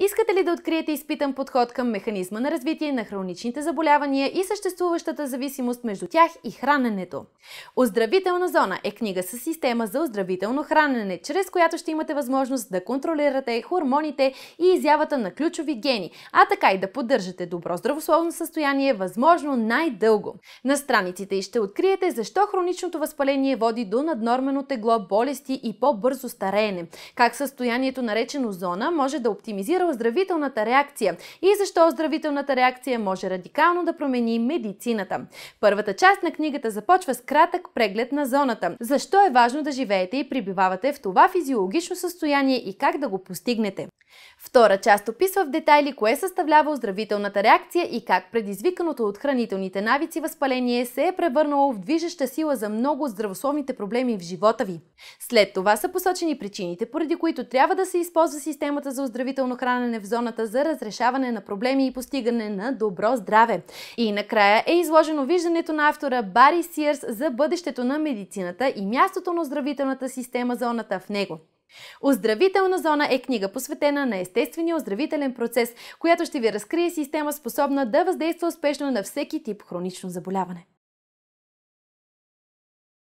Искате ли да откриете изпитан подход към механизма на развитие на хроничните заболявания и съществуващата зависимост между тях и храненето? Оздравителна зона е книга с система за оздравително хранене, чрез която ще имате възможност да контролирате хормоните и изявата на ключови гени, а така и да поддържате добро здравословно състояние възможно най-дълго. На страниците и ще откриете защо хроничното възпаление води до наднормено тегло, болести и по-бързо стареене, как състоянието наречено зона може да оптимизира оздравителната реакция и защо оздравителната реакция може радикално да промени медицината. Първата част на книгата започва с кратък преглед на зоната. Защо е важно да живеете и прибивавате в това физиологично състояние и как да го постигнете. Втора част описва в детайли кое съставлява оздравителната реакция и как предизвиканото от хранителните навици възпаление се е превърнало в движеща сила за много от здравословните проблеми в живота ви. След това са посочени причините, поради които трябва да се използва системата за оздравително хранене хранене в зоната за разрешаване на проблеми и постигане на добро здраве. И накрая е изложено виждането на автора Бари Сиърс за бъдещето на медицината и мястото на оздравителната система зоната в него. Оздравителна зона е книга, посветена на естествения оздравителен процес, която ще ви разкрие система, способна да въздейства успешно на всеки тип хронично заболяване.